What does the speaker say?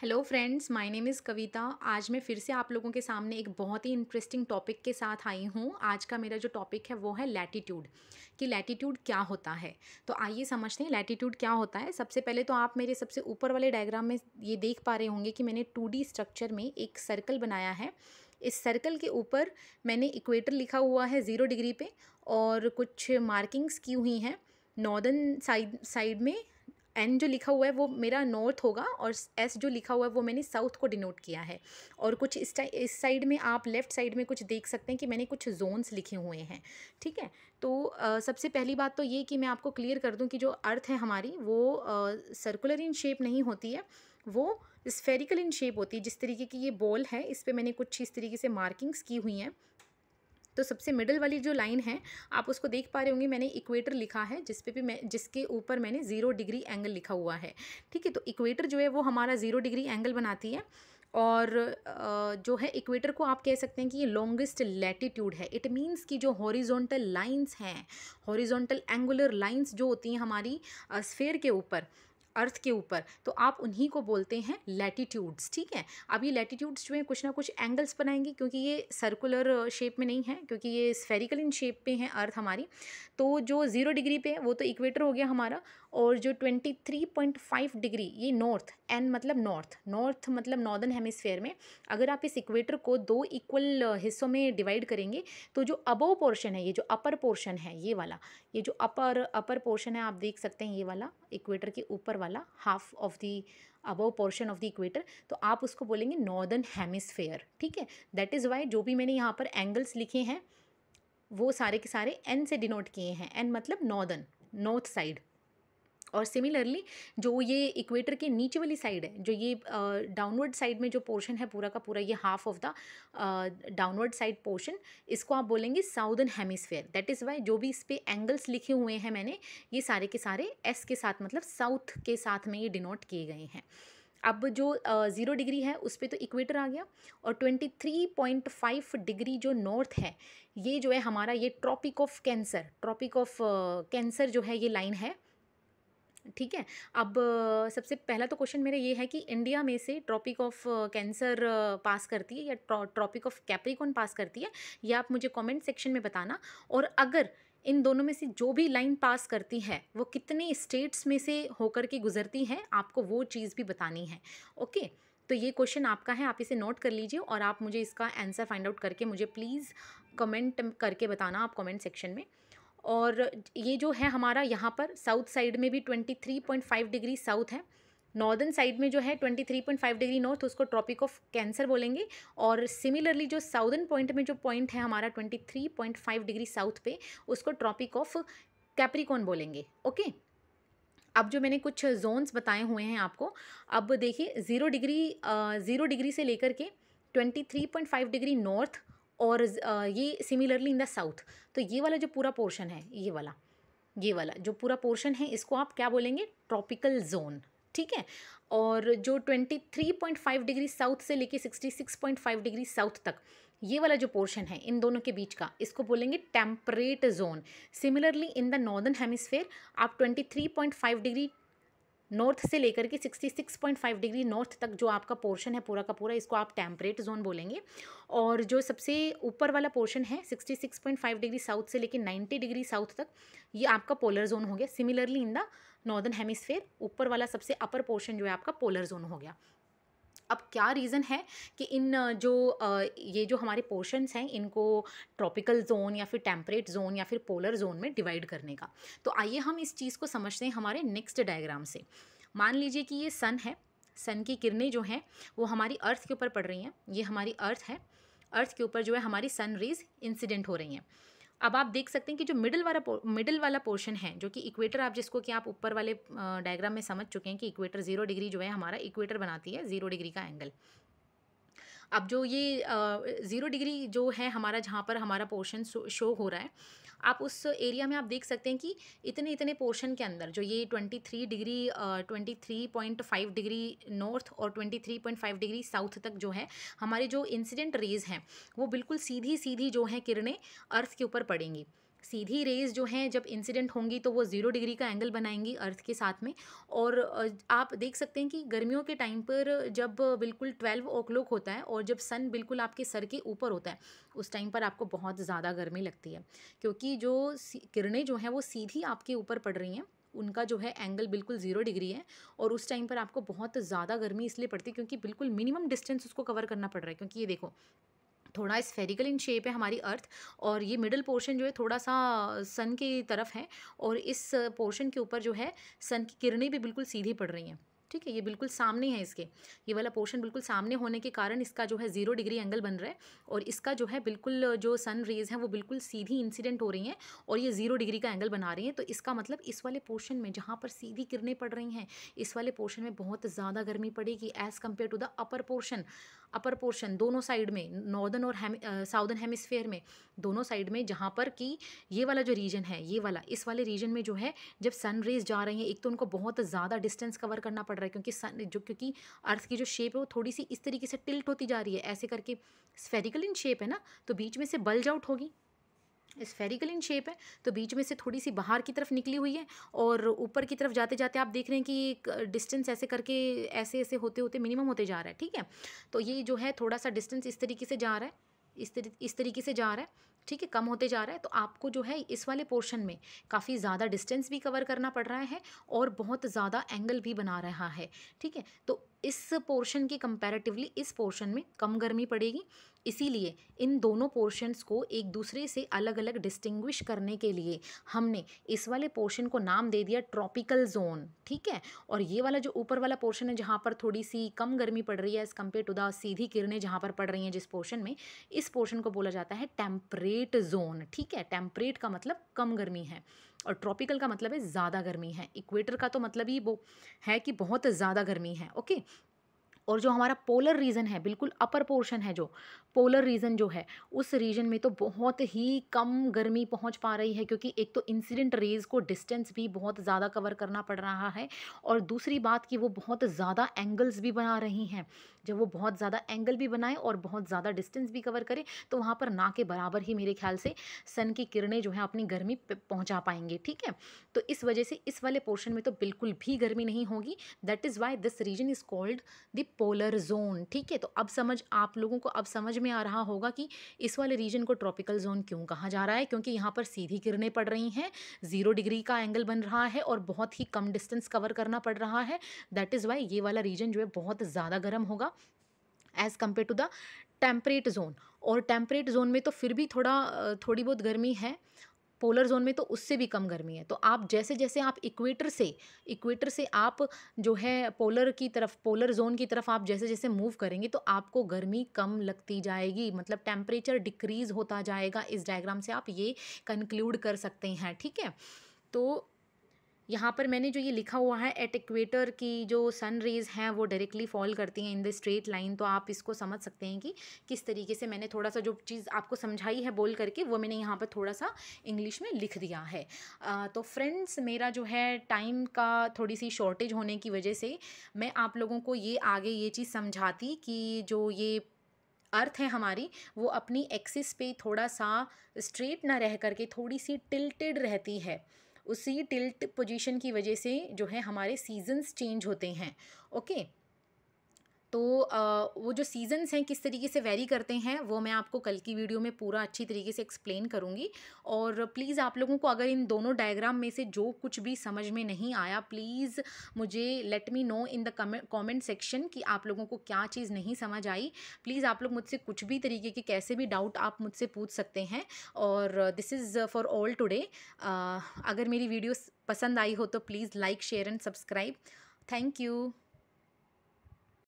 hello friends my name is Kavita आज मैं फिर से आप लोगों के सामने एक बहुत ही इंटरेस्टिंग टॉपिक के साथ आई हूँ आज का मेरा जो टॉपिक है वो है लैटिट्यूड कि लैटिट्यूड क्या होता है तो आइए समझते हैं लैटिट्यूड क्या होता है सबसे पहले तो आप मेरे सबसे ऊपर वाले डायग्राम में ये देख पा रहे होंगे कि मैंने टू स्ट्रक्चर में एक सर्कल बनाया है इस सर्कल के ऊपर मैंने इक्वेटर लिखा हुआ है ज़ीरो डिग्री पर और कुछ मार्किंग्स की हुई हैं नॉर्दर्न साइड साइड में एन जो लिखा हुआ है वो मेरा नॉर्थ होगा और एस जो लिखा हुआ है वो मैंने साउथ को डिनोट किया है और कुछ इस इस साइड में आप लेफ़्ट साइड में कुछ देख सकते हैं कि मैंने कुछ जोन्स लिखे हुए हैं ठीक है तो आ, सबसे पहली बात तो ये कि मैं आपको क्लियर कर दूँ कि जो अर्थ है हमारी वो सर्कुलर इन शेप नहीं होती है वो स्फेरिकल इन शेप होती है जिस तरीके की ये बॉल है इस पर मैंने कुछ इस तरीके से मार्किंग्स की हुई हैं तो सबसे मिडल वाली जो लाइन है आप उसको देख पा रहे होंगे मैंने इक्वेटर लिखा है जिस पे भी मैं जिसके ऊपर मैंने ज़ीरो डिग्री एंगल लिखा हुआ है ठीक है तो इक्वेटर जो है वो हमारा ज़ीरो डिग्री एंगल बनाती है और जो है इक्वेटर को आप कह सकते हैं कि ये लॉन्गेस्ट लैटिट्यूड है इट मींस कि जो हॉरिजॉन्टल लाइंस हैं हॉरिजॉन्टल एंगुलर लाइंस जो होती हैं हमारी स्फेयर के ऊपर अर्थ के ऊपर तो आप उन्हीं को बोलते हैं लैटीट्यूड्स ठीक है अब ये लैटीट्यूड्स जो हैं कुछ ना कुछ एंगल्स बनाएंगे क्योंकि ये सर्कुलर शेप में नहीं है क्योंकि ये स्फेरिकल इन शेप पे हैं अर्थ हमारी तो जो ज़ीरो डिग्री पे है वो तो इक्वेटर हो गया हमारा और जो twenty three point five degree ये नॉर्थ एन मतलब नॉर्थ नॉर्थ मतलब नॉर्दर्न हेमिसफेयर में अगर आप इस इक्वेटर को दो इक्वल हिस्सों में डिवाइड करेंगे तो जो अबव पोर्शन है ये जो अपर पोर्शन है ये वाला ये जो अपर अपर पोर्शन है आप देख सकते हैं ये वाला इक्वेटर के ऊपर वाला half of the above portion of the equator तो आप उसको बोलेंगे नॉर्दर्न हेमिसफेयर ठीक है दैट इज़ वाई जो भी मैंने यहाँ पर एंगल्स लिखे हैं वो सारे के सारे एन से डिनोट किए हैं एन मतलब नॉर्दर्न नॉर्थ साइड और सिमिलरली जो ये इक्वेटर के नीचे वाली साइड है जो ये डाउनवर्ड साइड में जो पोर्शन है पूरा का पूरा ये half of the downward side portion इसको आप बोलेंगे southern hemisphere that is why जो भी इस पर एंगल्स लिखे हुए हैं मैंने ये सारे के सारे एस के साथ मतलब साउथ के साथ में ये डिनोट किए गए हैं अब जो ज़ीरो डिग्री है उस पर तो इक्वेटर आ गया और twenty three point five degree जो नॉर्थ है ये जो है हमारा ये tropic of cancer tropic of cancer जो है ये लाइन है ठीक है अब सबसे पहला तो क्वेश्चन मेरा ये है कि इंडिया में से ट्रॉपिक ऑफ कैंसर पास करती है या ट्रॉपिक ऑफ कैप्रिकॉन पास करती है या आप मुझे कमेंट सेक्शन में बताना और अगर इन दोनों में से जो भी लाइन पास करती है वो कितने स्टेट्स में से होकर के गुजरती है आपको वो चीज़ भी बतानी है ओके तो ये क्वेश्चन आपका है आप इसे नोट कर लीजिए और आप मुझे इसका आंसर फाइंड आउट करके मुझे प्लीज़ कमेंट करके बताना आप कमेंट सेक्शन में और ये जो है हमारा यहाँ पर साउथ साइड में भी twenty three point five degree south है नॉर्दर्न साइड में जो है twenty three point five degree north उसको ट्रॉपिक ऑफ कैंसर बोलेंगे और सिमिलरली जो साउदर्न पॉइंट में जो पॉइंट है हमारा twenty three point five degree south पे उसको ट्रॉपिक ऑफ कैप्रिकॉन बोलेंगे ओके अब जो मैंने कुछ जोन्स बताए हुए हैं आपको अब देखिए ज़ीरो डिग्री ज़ीरो डिग्री से लेकर के twenty three point five degree north और ये सिमिलरली इन द साउथ तो ये वाला जो पूरा पोर्शन है ये वाला ये वाला जो पूरा पोर्शन है इसको आप क्या बोलेंगे ट्रॉपिकल जोन ठीक है और जो 23.5 डिग्री साउथ से लेके 66.5 डिग्री साउथ तक ये वाला जो पोर्शन है इन दोनों के बीच का इसको बोलेंगे temperate zone similarly in the northern hemisphere आप 23.5 डिग्री नॉर्थ से लेकर के 66.5 डिग्री नॉर्थ तक जो आपका पोर्शन है पूरा का पूरा इसको आप टेम्परेट जोन बोलेंगे और जो सबसे ऊपर वाला पोर्शन है 66.5 डिग्री साउथ से लेकर 90 डिग्री साउथ तक ये आपका पोलर जोन हो गया similarly in the northern hemisphere ऊपर वाला सबसे अपर पोर्शन जो है आपका पोलर जोन हो गया अब क्या रीज़न है कि इन जो ये जो हमारे पोर्शंस हैं इनको ट्रॉपिकल जोन या फिर टेम्परेट जोन या फिर पोलर जोन में डिवाइड करने का तो आइए हम इस चीज़ को समझते हैं हमारे नेक्स्ट डायग्राम से मान लीजिए कि ये सन है सन की किरणें जो हैं वो हमारी अर्थ के ऊपर पड़ रही हैं ये हमारी अर्थ है अर्थ के ऊपर जो है हमारी सन रेज इंसिडेंट हो रही हैं अब आप देख सकते हैं कि जो मिडिल वाला मिडिल वाला पोर्शन है जो कि इक्वेटर आप जिसको कि आप ऊपर वाले डायग्राम में समझ चुके हैं कि इक्वेटर जीरो डिग्री जो है हमारा इक्वेटर बनाती है जीरो डिग्री का एंगल अब जो ये ज़ीरो डिग्री जो है हमारा जहाँ पर हमारा पोर्शन शो हो रहा है आप उस एरिया में आप देख सकते हैं कि इतने इतने पोर्शन के अंदर जो ये twenty three degree twenty three point five degree north और twenty three point five degree south तक जो है हमारे जो इंसिडेंट रेज हैं वो बिल्कुल सीधी सीधी जो है किरणें अर्थ के ऊपर पड़ेंगी सीधी रेज जो हैं जब इंसिडेंट होंगी तो वो ज़ीरो डिग्री का एंगल बनाएंगी अर्थ के साथ में और आप देख सकते हैं कि गर्मियों के टाइम पर जब बिल्कुल ट्वेल्व ओ होता है और जब सन बिल्कुल आपके सर के ऊपर होता है उस टाइम पर आपको बहुत ज़्यादा गर्मी लगती है क्योंकि जो किरणें जो हैं वो सीधी आपके ऊपर पड़ रही हैं उनका जो है एंगल बिल्कुल ज़ीरो डिग्री है और उस टाइम पर आपको बहुत ज़्यादा गर्मी इसलिए पड़ती है क्योंकि बिल्कुल मिनिमम डिस्टेंस उसको कवर करना पड़ रहा है क्योंकि ये देखो थोड़ा स्फेरिकल इन शेप है हमारी अर्थ और ये मिडल पोर्शन जो है थोड़ा सा सन की तरफ है और इस पोर्शन के ऊपर जो है सन की किरणें भी बिल्कुल सीधी पड़ रही हैं ठीक है ये बिल्कुल सामने है इसके ये वाला पोर्शन बिल्कुल सामने होने के कारण इसका जो है ज़ीरो डिग्री एंगल बन रहा है और इसका जो है बिल्कुल जो सन रेज है वो बिल्कुल सीधी इंसिडेंट हो रही हैं और ये ज़ीरो डिग्री का एंगल बना रही हैं तो इसका मतलब इस वाले पोर्शन में जहाँ पर सीधी किरणें पड़ रही हैं इस वाले पोर्शन में बहुत ज़्यादा गर्मी पड़ेगी as compare to the upper portion upper portion दोनों साइड में नॉर्दर्न और साउदर्न हेमिसफेयर में दोनों साइड में जहाँ पर कि ये वाला जो रीजन है ये वाला इस वाले रीजन में जो है जब सन रेज जा रही हैं एक तो उनको बहुत ज़्यादा डिस्टेंस कवर करना पड़ रहा है क्योंकि सन जो क्योंकि अर्थ की जो शेप है वो थोड़ी सी इस तरीके से टिल्ट होती जा रही है ऐसे करके स्फेरिकल इन शेप है ना तो बीच में से बल्ज आउट होगी स्फेरिकल इन शेप है तो बीच में से थोड़ी सी बाहर की तरफ निकली हुई है और ऊपर की तरफ जाते जाते आप देख रहे हैं कि एक डिस्टेंस ऐसे करके ऐसे ऐसे होते होते मिनिमम होते जा रहा है ठीक है तो ये जो है थोड़ा सा डिस्टेंस इस तरीके से जा रहा है इस तरी इस तरीके से जा रहा है ठीक है कम होते जा रहा है तो आपको जो है इस वाले पोर्शन में काफ़ी ज़्यादा डिस्टेंस भी कवर करना पड़ रहा है और बहुत ज़्यादा एंगल भी बना रहा है ठीक है तो इस पोर्शन के कंपैरेटिवली इस पोर्शन में कम गर्मी पड़ेगी इसीलिए इन दोनों पोर्शंस को एक दूसरे से अलग अलग डिस्टिंग्विश करने के लिए हमने इस वाले पोर्शन को नाम दे दिया ट्रॉपिकल जोन ठीक है और ये वाला जो ऊपर वाला पोर्शन है जहाँ पर थोड़ी सी कम गर्मी पड़ रही है एज़ कम्पेयर टू द सीधी किरणें जहाँ पर पड़ रही हैं जिस पोर्शन में इस पोर्शन को बोला जाता है टेम्परेट जोन ठीक है टेम्परेट का मतलब कम गर्मी है और ट्रॉपिकल का मतलब है ज़्यादा गर्मी है इक्वेटर का तो मतलब ही वो है कि बहुत ज़्यादा गर्मी है ओके और जो हमारा पोलर रीजन है बिल्कुल अपर पोर्शन है जो पोलर रीजन जो है उस रीजन में तो बहुत ही कम गर्मी पहुंच पा रही है क्योंकि एक तो इंसिडेंट रेज को डिस्टेंस भी बहुत ज़्यादा कवर करना पड़ रहा है और दूसरी बात कि वो बहुत ज़्यादा एंगल्स भी बना रही हैं जब वो बहुत ज़्यादा एंगल भी बनाए और बहुत ज़्यादा डिस्टेंस भी कवर करें तो वहाँ पर ना के बराबर ही मेरे ख्याल से सन की किरणें जो है अपनी गर्मी पहुँचा पाएंगे ठीक है तो इस वजह से इस वाले पोर्शन में तो बिल्कुल भी गर्मी नहीं होगी that is why this region is called the polar zone ठीक है तो अब समझ आप लोगों को अब समझ में आ रहा होगा कि इस वाले रीजन को ट्रॉपिकल जोन क्यों कहा जा रहा है क्योंकि यहाँ पर सीधी किरणें पड़ रही हैं ज़ीरो डिग्री का एंगल बन रहा है और बहुत ही कम डिस्टेंस कवर करना पड़ रहा है दैट इज़ वाई ये वाला रीजन जो है बहुत ज़्यादा गर्म होगा as compare to the temperate zone और टेम्परेट जोन में तो फिर भी थोड़ा थोड़ी बहुत गर्मी है पोलर जोन में तो उससे भी कम गर्मी है तो आप जैसे जैसे आप इक्वेटर से इक्वेटर से आप जो है पोलर की तरफ पोलर जोन की तरफ आप जैसे जैसे मूव करेंगे तो आपको गर्मी कम लगती जाएगी मतलब टेम्परेचर डिक्रीज़ होता जाएगा इस डायग्राम से आप ये कंक्लूड कर सकते हैं ठीक है तो यहाँ पर मैंने जो ये लिखा हुआ है एट इक्वेटर की जो सन रेज़ हैं वो डायरेक्टली फॉल करती हैं इन द स्ट्रेट लाइन तो आप इसको समझ सकते हैं कि किस तरीके से मैंने थोड़ा सा जो चीज़ आपको समझाई है बोल करके वो मैंने यहाँ पर थोड़ा सा इंग्लिश में लिख दिया है आ, तो फ्रेंड्स मेरा जो है टाइम का थोड़ी सी शॉर्टेज होने की वजह से मैं आप लोगों को ये आगे ये चीज़ समझाती कि जो ये अर्थ है हमारी वो अपनी एक्सिस पे थोड़ा सा स्ट्रेट ना रह करके थोड़ी सी टिल्टेड रहती है उसी टिल्ट पोजीशन की वजह से जो है हमारे सीजन्स चेंज होते हैं ओके तो आ, वो जो सीजन्स हैं किस तरीके से वेरी करते हैं वो मैं आपको कल की वीडियो में पूरा अच्छी तरीके से एक्सप्लेन करूँगी और प्लीज़ आप लोगों को अगर इन दोनों डायग्राम में से जो कुछ भी समझ में नहीं आया प्लीज़ मुझे let me know in the comment section कि आप लोगों को क्या चीज़ नहीं समझ आई प्लीज़ आप लोग मुझसे कुछ भी तरीके के कैसे भी डाउट आप मुझसे पूछ सकते हैं और this is for all today अगर मेरी वीडियोस पसंद आई हो तो please like share and subscribe thank you